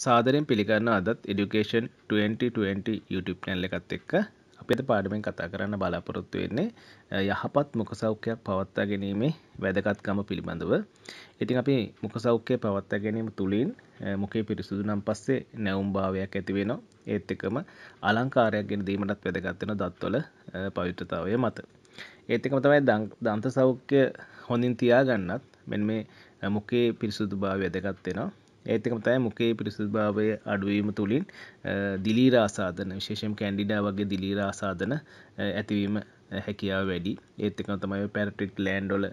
සාදරයෙන් පිළිගන්න අදත් එඩුකේෂන් 2020 YouTube channel එකත් එක්ක අපි අද පාඩමෙන් කතා කරන්න බලාපොරොත්තු වෙන්නේ යහපත් මුඛ සෞඛ්‍යයක් පවත්වා ගැනීමේ වැදගත්කම පිළිබඳව. ඉතින් අපි මුඛ සෞඛ්‍යය පවත්වා ගැනීම තුළින් මුඛයේ පිරිසුදු නම් පස්සේ නැවුම් භාවයක් ඇති වෙනවා. ඒත් එකම අලංකාරයක් ගෙන දීමටත් වැදගත් වෙනවා දත්වල පවිත්‍රතාවය මත. ඒත් එකම තමයි දන්ත සෞඛ්‍ය හොඳින් තියාගන්නත් මෙන්න මේ මුඛයේ පිරිසුදු භාවය වැදගත් වෙනවා. ඒත්තකම තෑ මොකේ පිරිසුභාවය අඩුවීම තුළින් දිලීරාසාධන විශේෂම් කැන්ඩිඩා වගේ දිලීරාසාධන ඇතිවීම හැකියාව වැඩි ඒත්තකම තමයි පැරටික් ලෑන්ඩොල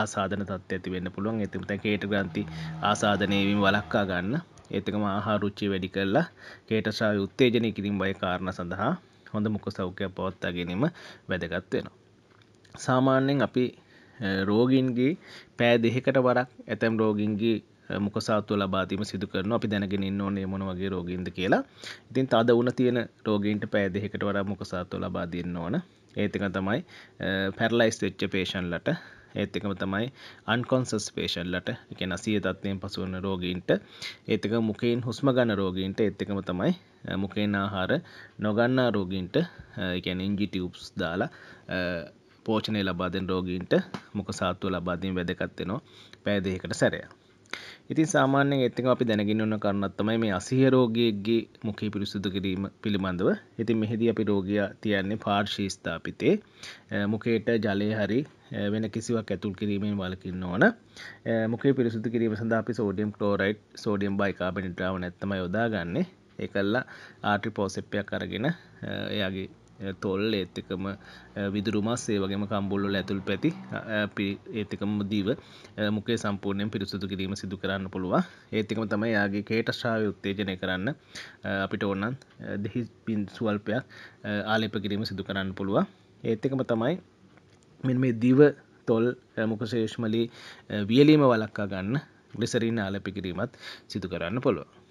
ආසාධන තත් ඇති වෙන්න පුළුවන් එතිමත කේට ග්‍රන්ති ආසාධනයවීම වලක්කා ගන්න ඒතකම ආහාරුච්චි වැඩි කරලා කේටශා උත්තේජනය කිරින් බය කාරණ සඳහා හොඳ මුක සෞඛ්‍ය පවත්තා ගැනීම වැදගත් වෙනවා. සාමාන්‍යයෙන් අපි රෝගීන්ගේ පෑ දෙහෙකට වරක් ඇතැම් රෝගීන්ගේ මුකසාත්ව ලබාදීම සිදු කරන අපි දැනගෙන ඉන්න ඕනේ මොන වගේ රෝගීන්ද කියලා. ඉතින් තද උණ තියෙන රෝගීන්ට පැය දෙකකට වඩා මුකසාත්ව ලබා දෙන්න ඕන. ඒත් එක තමයි පැරලයිස් වෙච්ච පේෂන්ලට ඒත් එකම තමයි අන්කොන්සස් පේෂන්ලට එක නසිය තත්වයෙන් පසුවන රෝගීන්ට ඒත් එක මුකයින් හුස්ම ගන්න රෝගීන්ට ඒත් එකම තමයි මුකෙන් ආහාර නොගන්නා රෝගීන්ට එකැන ඉංජි ටියුබ්ස් දාලා පෝචනය ලබාදෙන් රෝගීන්ට මුක සාත්තුව ලබාදීම වැදකත්වෙනවා පෑදයකට සැරයා ඉතින් සාමාන්‍යයෙන් ඒත් එක්කම අපි දැනගෙන ඉන්න කරුණක් තමයි මේ අසීහ රෝගියෙක්ගේ මුඛය පිරිසුදු කිරීම පිළිබඳව. ඉතින් මෙහිදී අපි රෝගියා තියන්නේ පාර්ශී ස්ථාපිතේ මුඛයට ජලය හරි වෙන කිසිවක් ඇතුල් කිරීමෙන් වළකින්න ඕන. මුඛය පිරිසුදු කිරීම සඳහා අපි සෝඩියම් ක්ලෝරයිඩ්, සෝඩියම් බයිකාබෝනේට් ද්‍රාවණයක් තමයි යොදාගන්නේ. ඒකල්ලා ආට්‍රි පෝසෙප්පයක් අරගෙන එයාගේ තොල් ඒත් එකම විදුරු මස් ඒ වගේම කම්බුල්වල ඇතුල් පැති ඒත් එකම දිව මුකේ සම්පූර්ණයෙන් පිරිසුදු කිරීම සිදු කරන්න පුළුවන් ඒත් එකම තමයි යාගේ කේට ශ්‍රාවය උත්තේජනය කරන්න අපිට ඕනන් දෙහි පින් සුවල්පයක් ආලේප කිරීම සිදු කරන්න පුළුවන් ඒත් එකම තමයි මෙ මේ දිව තොල් මුකශේෂ්මලි වියලීම වලක්කා ගන්න ගලිසරීන ආලපි කිරීමත් සිදු කරන්න පුළුවන්